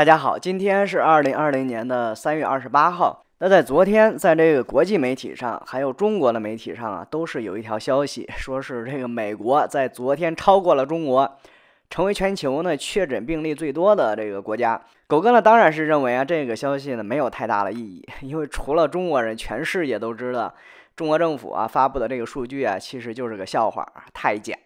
大家好，今天是二零二零年的三月二十八号。那在昨天，在这个国际媒体上，还有中国的媒体上啊，都是有一条消息，说是这个美国在昨天超过了中国，成为全球呢确诊病例最多的这个国家。狗哥呢，当然是认为啊，这个消息呢没有太大的意义，因为除了中国人，全世界都知道，中国政府啊发布的这个数据啊，其实就是个笑话，太假。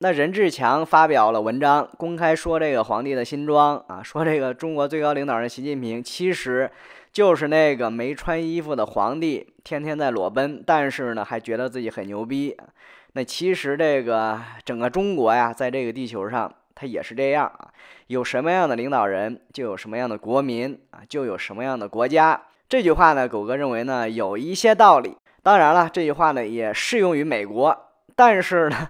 那任志强发表了文章，公开说这个皇帝的新装啊，说这个中国最高领导人习近平，其实就是那个没穿衣服的皇帝，天天在裸奔，但是呢，还觉得自己很牛逼。那其实这个整个中国呀，在这个地球上，它也是这样啊。有什么样的领导人，就有什么样的国民啊，就有什么样的国家。这句话呢，狗哥认为呢，有一些道理。当然了，这句话呢，也适用于美国，但是呢。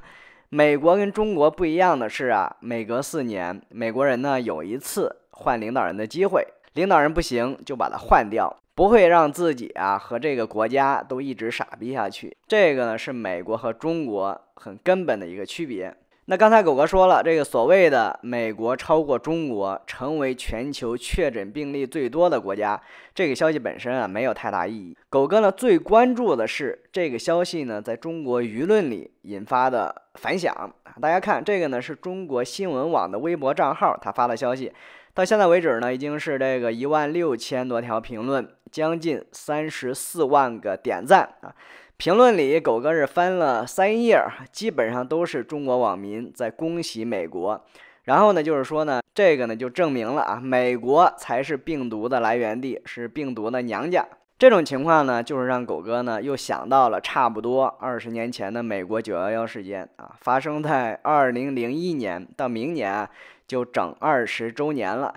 美国跟中国不一样的是啊，每隔四年，美国人呢有一次换领导人的机会，领导人不行就把他换掉，不会让自己啊和这个国家都一直傻逼下去。这个呢是美国和中国很根本的一个区别。那刚才狗哥说了，这个所谓的美国超过中国成为全球确诊病例最多的国家，这个消息本身啊没有太大意义。狗哥呢最关注的是这个消息呢在中国舆论里引发的反响。大家看这个呢是中国新闻网的微博账号，他发的消息，到现在为止呢已经是这个一万六千多条评论，将近三十四万个点赞啊。评论里，狗哥是翻了三页，基本上都是中国网民在恭喜美国。然后呢，就是说呢，这个呢就证明了啊，美国才是病毒的来源地，是病毒的娘家。这种情况呢，就是让狗哥呢又想到了差不多二十年前的美国九幺幺事件啊，发生在二零零一年，到明年就整二十周年了。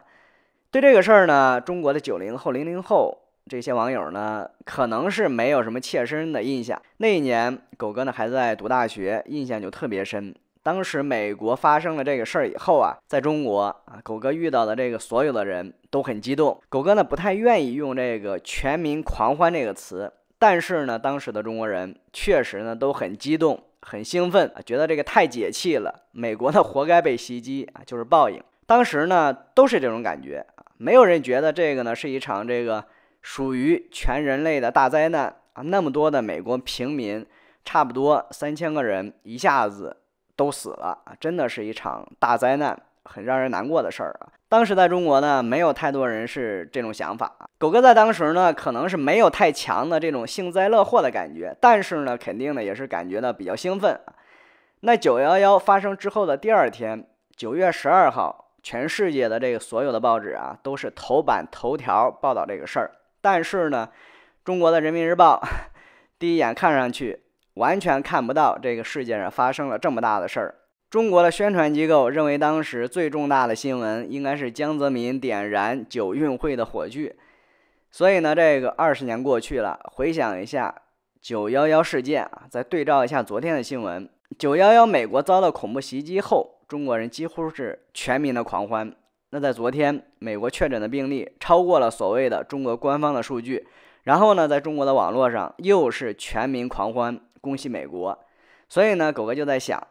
对这个事儿呢，中国的九零后、零零后。这些网友呢，可能是没有什么切身的印象。那一年，狗哥呢还在读大学，印象就特别深。当时美国发生了这个事儿以后啊，在中国啊，狗哥遇到的这个所有的人都很激动。狗哥呢不太愿意用这个“全民狂欢”这个词，但是呢，当时的中国人确实呢都很激动、很兴奋，觉得这个太解气了，美国呢活该被袭击啊，就是报应。当时呢都是这种感觉啊，没有人觉得这个呢是一场这个。属于全人类的大灾难啊！那么多的美国平民，差不多三千个人一下子都死了，真的是一场大灾难，很让人难过的事儿啊。当时在中国呢，没有太多人是这种想法狗哥在当时呢，可能是没有太强的这种幸灾乐祸的感觉，但是呢，肯定呢也是感觉呢比较兴奋。那九幺幺发生之后的第二天，九月十二号，全世界的这个所有的报纸啊，都是头版头条报道这个事儿。但是呢，中国的人民日报第一眼看上去完全看不到这个世界上发生了这么大的事儿。中国的宣传机构认为当时最重大的新闻应该是江泽民点燃九运会的火炬，所以呢，这个二十年过去了，回想一下九幺幺事件啊，再对照一下昨天的新闻，九幺幺美国遭到恐怖袭击后，中国人几乎是全民的狂欢。那在昨天，美国确诊的病例超过了所谓的中国官方的数据，然后呢，在中国的网络上又是全民狂欢，恭喜美国。所以呢，狗哥就在想，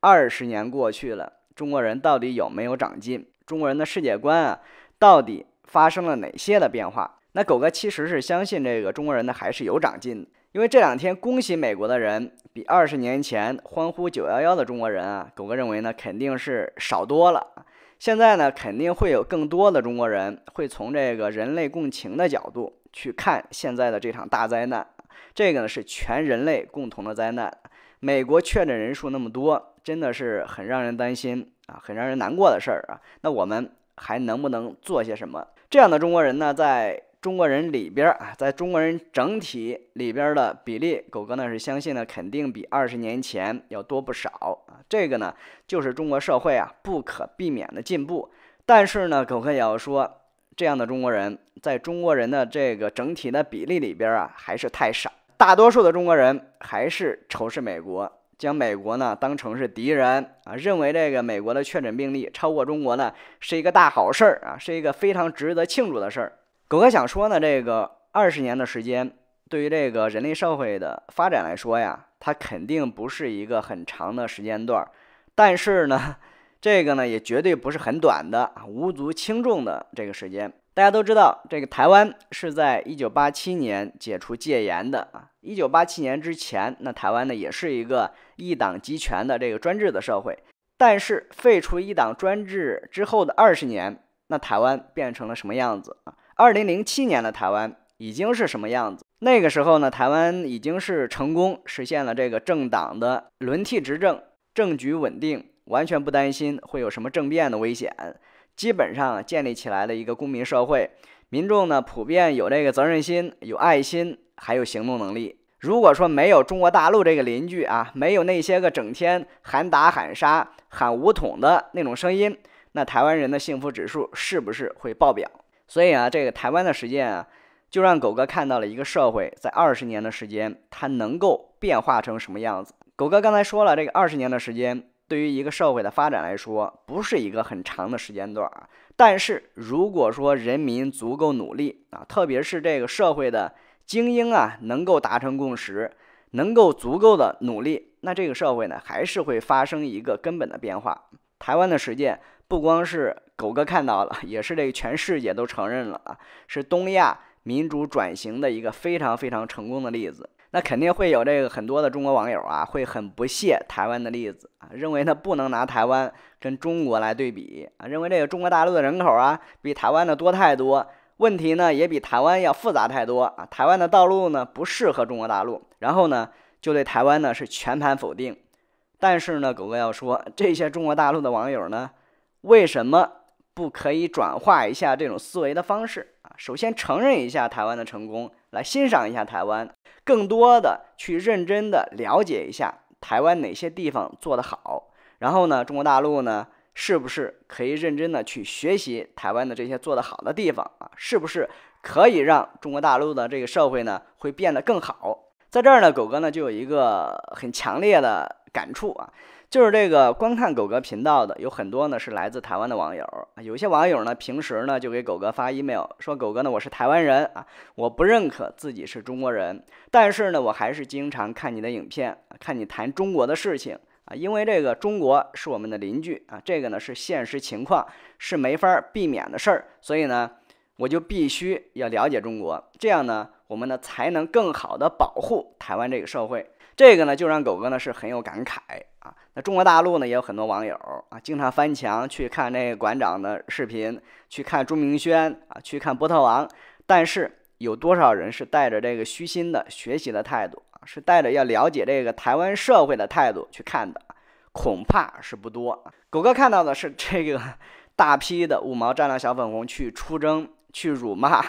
二十年过去了，中国人到底有没有长进？中国人的世界观啊，到底发生了哪些的变化？那狗哥其实是相信这个中国人呢，还是有长进的，因为这两天恭喜美国的人，比二十年前欢呼九幺幺的中国人啊，狗哥认为呢，肯定是少多了。现在呢，肯定会有更多的中国人会从这个人类共情的角度去看现在的这场大灾难。这个呢是全人类共同的灾难。美国确诊人数那么多，真的是很让人担心啊，很让人难过的事儿啊。那我们还能不能做些什么？这样的中国人呢，在。中国人里边啊，在中国人整体里边的比例，狗哥呢是相信呢，肯定比二十年前要多不少啊。这个呢，就是中国社会啊不可避免的进步。但是呢，狗哥也要说，这样的中国人，在中国人的这个整体的比例里边啊，还是太少。大多数的中国人还是仇视美国，将美国呢当成是敌人啊，认为这个美国的确诊病例超过中国呢，是一个大好事儿啊，是一个非常值得庆祝的事儿。狗哥想说呢，这个二十年的时间，对于这个人类社会的发展来说呀，它肯定不是一个很长的时间段儿，但是呢，这个呢也绝对不是很短的、无足轻重的这个时间。大家都知道，这个台湾是在一九八七年解除戒严的啊。一九八七年之前，那台湾呢也是一个一党集权的这个专制的社会。但是废除一党专制之后的二十年，那台湾变成了什么样子啊？二零零七年的台湾已经是什么样子？那个时候呢，台湾已经是成功实现了这个政党的轮替执政，政局稳定，完全不担心会有什么政变的危险。基本上建立起来的一个公民社会，民众呢普遍有这个责任心、有爱心，还有行动能力。如果说没有中国大陆这个邻居啊，没有那些个整天喊打喊杀、喊武统的那种声音，那台湾人的幸福指数是不是会爆表？所以啊，这个台湾的实践啊，就让狗哥看到了一个社会在二十年的时间，它能够变化成什么样子。狗哥刚才说了，这个二十年的时间对于一个社会的发展来说，不是一个很长的时间段。但是如果说人民足够努力啊，特别是这个社会的精英啊，能够达成共识，能够足够的努力，那这个社会呢，还是会发生一个根本的变化。台湾的实践不光是。狗哥看到了，也是这个全世界都承认了啊，是东亚民主转型的一个非常非常成功的例子。那肯定会有这个很多的中国网友啊，会很不屑台湾的例子啊，认为他不能拿台湾跟中国来对比啊，认为这个中国大陆的人口啊比台湾的多太多，问题呢也比台湾要复杂太多啊，台湾的道路呢不适合中国大陆，然后呢就对台湾呢是全盘否定。但是呢，狗哥要说这些中国大陆的网友呢，为什么？不可以转化一下这种思维的方式啊！首先承认一下台湾的成功，来欣赏一下台湾，更多的去认真的了解一下台湾哪些地方做得好。然后呢，中国大陆呢，是不是可以认真的去学习台湾的这些做得好的地方啊？是不是可以让中国大陆的这个社会呢，会变得更好？在这儿呢，狗哥呢，就有一个很强烈的感触啊。就是这个观看狗哥频道的有很多呢，是来自台湾的网友有些网友呢，平时呢就给狗哥发 email，说狗哥呢，我是台湾人啊，我不认可自己是中国人，但是呢，我还是经常看你的影片，看你谈中国的事情啊。因为这个中国是我们的邻居啊，这个呢是现实情况，是没法儿避免的事儿，所以呢，我就必须要了解中国，这样呢，我们呢才能更好的保护台湾这个社会。这个呢，就让狗哥呢是很有感慨。中国大陆呢也有很多网友啊，经常翻墙去看那馆长的视频，去看朱明轩啊，去看波特王。但是有多少人是带着这个虚心的学习的态度啊，是带着要了解这个台湾社会的态度去看的？恐怕是不多。狗哥看到的是这个 大批的五毛、战狼、小粉红去出征、去辱骂、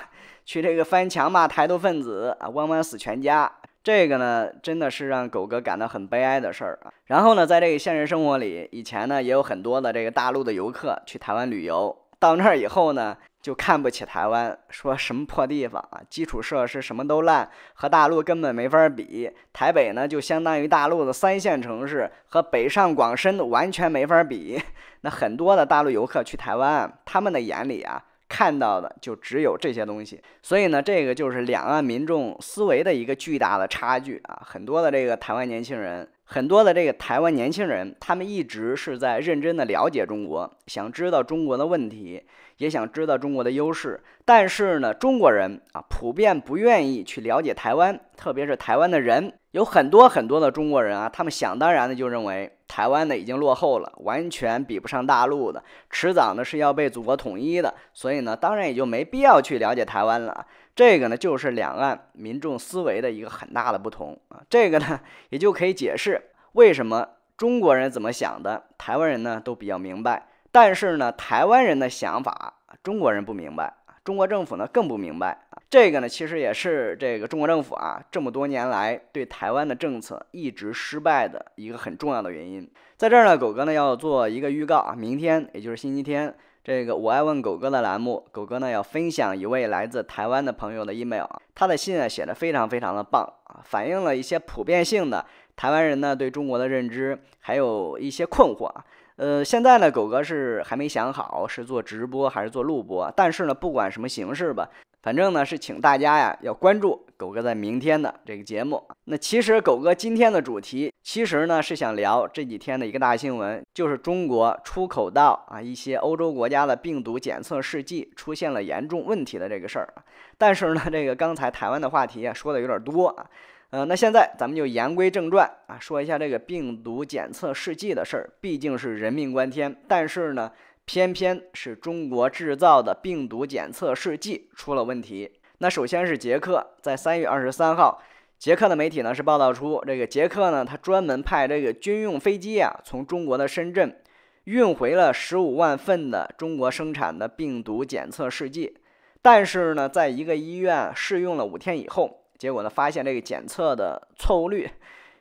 去这个翻墙骂台独分子啊，弯弯死全家。这个呢，真的是让狗哥感到很悲哀的事儿啊。然后呢，在这个现实生活里，以前呢，也有很多的这个大陆的游客去台湾旅游，到那儿以后呢，就看不起台湾，说什么破地方啊，基础设施什么都烂，和大陆根本没法比。台北呢，就相当于大陆的三线城市，和北上广深完全没法比。那很多的大陆游客去台湾，他们的眼里啊。看到的就只有这些东西，所以呢，这个就是两岸民众思维的一个巨大的差距啊，很多的这个台湾年轻人。很多的这个台湾年轻人，他们一直是在认真的了解中国，想知道中国的问题，也想知道中国的优势。但是呢，中国人啊，普遍不愿意去了解台湾，特别是台湾的人，有很多很多的中国人啊，他们想当然的就认为台湾呢已经落后了，完全比不上大陆的，迟早呢是要被祖国统一的，所以呢，当然也就没必要去了解台湾了。这个呢，就是两岸民众思维的一个很大的不同啊。这个呢，也就可以解释为什么中国人怎么想的，台湾人呢都比较明白。但是呢，台湾人的想法，中国人不明白，中国政府呢更不明白。这个呢，其实也是这个中国政府啊，这么多年来对台湾的政策一直失败的一个很重要的原因。在这儿呢，狗哥呢要做一个预告啊，明天也就是星期天。这个我爱问狗哥的栏目，狗哥呢要分享一位来自台湾的朋友的 email，他的信啊写的非常非常的棒啊，反映了一些普遍性的台湾人呢对中国的认知，还有一些困惑啊。呃，现在呢狗哥是还没想好是做直播还是做录播，但是呢不管什么形式吧。反正呢是请大家呀要关注狗哥在明天的这个节目。那其实狗哥今天的主题其实呢是想聊这几天的一个大新闻，就是中国出口到啊一些欧洲国家的病毒检测试剂出现了严重问题的这个事儿啊。但是呢这个刚才台湾的话题啊说的有点多啊，呃那现在咱们就言归正传啊，说一下这个病毒检测试剂的事儿，毕竟是人命关天。但是呢。偏偏是中国制造的病毒检测试剂出了问题。那首先是捷克，在三月二十三号，捷克的媒体呢是报道出，这个捷克呢，他专门派这个军用飞机啊，从中国的深圳运回了十五万份的中国生产的病毒检测试剂，但是呢，在一个医院试用了五天以后，结果呢，发现这个检测的错误率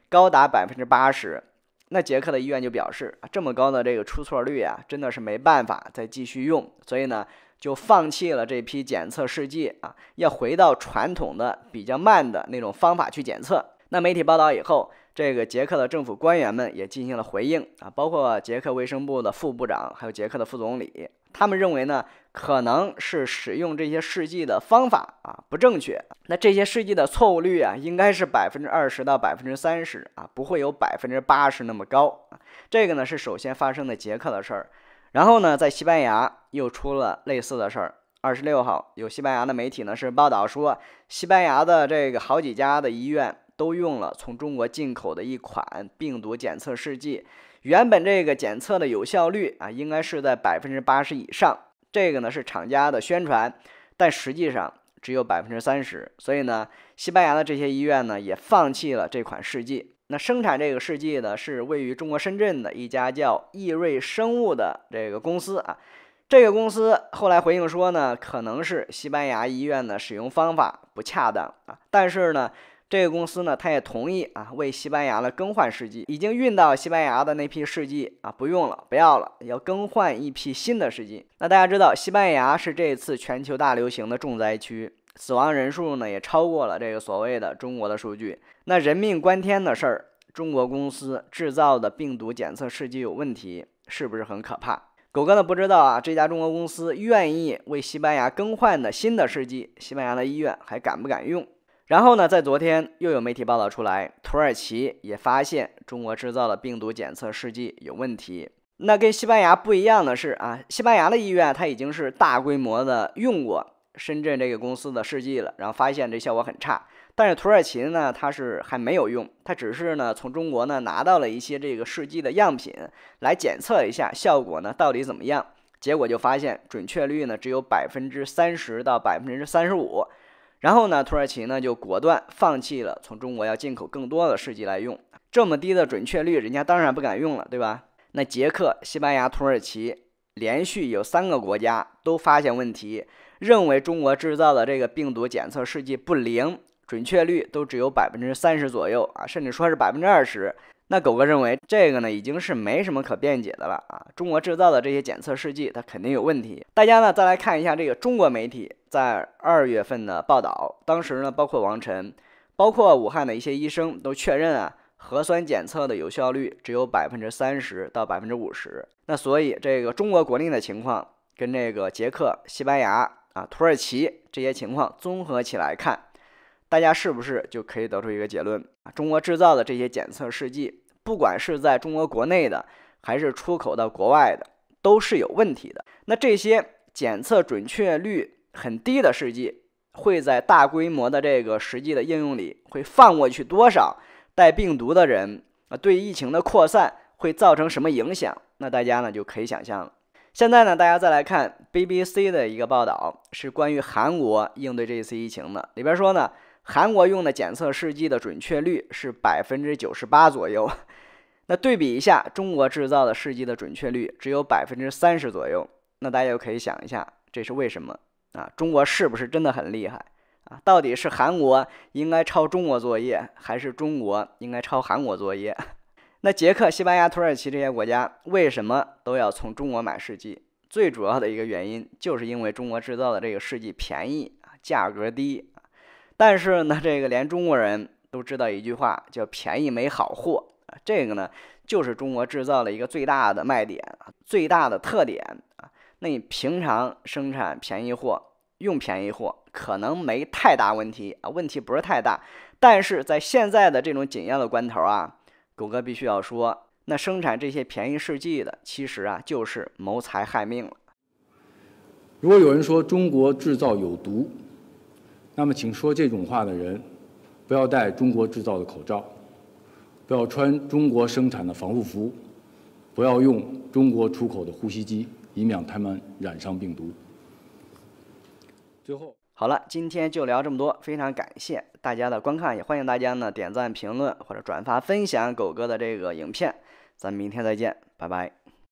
高达百分之八十。那捷克的医院就表示啊，这么高的这个出错率啊，真的是没办法再继续用，所以呢，就放弃了这批检测试剂啊，要回到传统的比较慢的那种方法去检测。那媒体报道以后，这个捷克的政府官员们也进行了回应啊，包括捷克卫生部的副部长，还有捷克的副总理，他们认为呢。可能是使用这些试剂的方法啊不正确，那这些试剂的错误率啊应该是百分之二十到百分之三十啊，不会有百分之八十那么高。这个呢是首先发生的捷克的事儿，然后呢在西班牙又出了类似的事儿。二十六号有西班牙的媒体呢是报道说，西班牙的这个好几家的医院都用了从中国进口的一款病毒检测试剂，原本这个检测的有效率啊应该是在百分之八十以上。这个呢是厂家的宣传，但实际上只有百分之三十。所以呢，西班牙的这些医院呢也放弃了这款试剂。那生产这个试剂呢是位于中国深圳的一家叫易瑞生物的这个公司啊。这个公司后来回应说呢，可能是西班牙医院的使用方法不恰当啊，但是呢。这个公司呢，他也同意啊，为西班牙的更换试剂，已经运到西班牙的那批试剂啊，不用了，不要了，要更换一批新的试剂。那大家知道，西班牙是这次全球大流行的重灾区，死亡人数呢也超过了这个所谓的中国的数据。那人命关天的事儿，中国公司制造的病毒检测试剂有问题，是不是很可怕？狗哥呢不知道啊，这家中国公司愿意为西班牙更换的新的试剂，西班牙的医院还敢不敢用？然后呢，在昨天又有媒体报道出来，土耳其也发现中国制造的病毒检测试剂有问题。那跟西班牙不一样的是啊，西班牙的医院它已经是大规模的用过深圳这个公司的试剂了，然后发现这效果很差。但是土耳其呢，它是还没有用，它只是呢从中国呢拿到了一些这个试剂的样品来检测一下效果呢到底怎么样。结果就发现准确率呢只有百分之三十到百分之三十五。然后呢，土耳其呢就果断放弃了从中国要进口更多的试剂来用，这么低的准确率，人家当然不敢用了，对吧？那捷克、西班牙、土耳其连续有三个国家都发现问题，认为中国制造的这个病毒检测试剂不灵，准确率都只有百分之三十左右啊，甚至说是百分之二十。那狗哥认为，这个呢已经是没什么可辩解的了啊！中国制造的这些检测试剂，它肯定有问题。大家呢再来看一下这个中国媒体在二月份的报道，当时呢包括王晨，包括武汉的一些医生都确认啊，核酸检测的有效率只有百分之三十到百分之五十。那所以这个中国国内的情况，跟这个捷克、西班牙啊、土耳其这些情况综合起来看。大家是不是就可以得出一个结论啊？中国制造的这些检测试剂，不管是在中国国内的，还是出口到国外的，都是有问题的。那这些检测准确率很低的试剂，会在大规模的这个实际的应用里，会放过去多少带病毒的人啊？对疫情的扩散会造成什么影响？那大家呢就可以想象了。现在呢，大家再来看 BBC 的一个报道，是关于韩国应对这一次疫情的，里边说呢。韩国用的检测试剂的准确率是百分之九十八左右，那对比一下，中国制造的试剂的准确率只有百分之三十左右。那大家就可以想一下，这是为什么啊？中国是不是真的很厉害啊？到底是韩国应该抄中国作业，还是中国应该抄韩国作业？那捷克、西班牙、土耳其这些国家为什么都要从中国买试剂？最主要的一个原因，就是因为中国制造的这个试剂便宜啊，价格低。但是呢，这个连中国人都知道一句话，叫“便宜没好货”。啊。这个呢，就是中国制造的一个最大的卖点，最大的特点啊。那你平常生产便宜货，用便宜货可能没太大问题啊，问题不是太大。但是在现在的这种紧要的关头啊，狗哥必须要说，那生产这些便宜试剂的，其实啊，就是谋财害命了。如果有人说中国制造有毒，那么，请说这种话的人，不要戴中国制造的口罩，不要穿中国生产的防护服，不要用中国出口的呼吸机，以免他们染上病毒。最后，好了，今天就聊这么多，非常感谢大家的观看，也欢迎大家呢点赞、评论或者转发分享狗哥的这个影片。咱们明天再见，拜拜。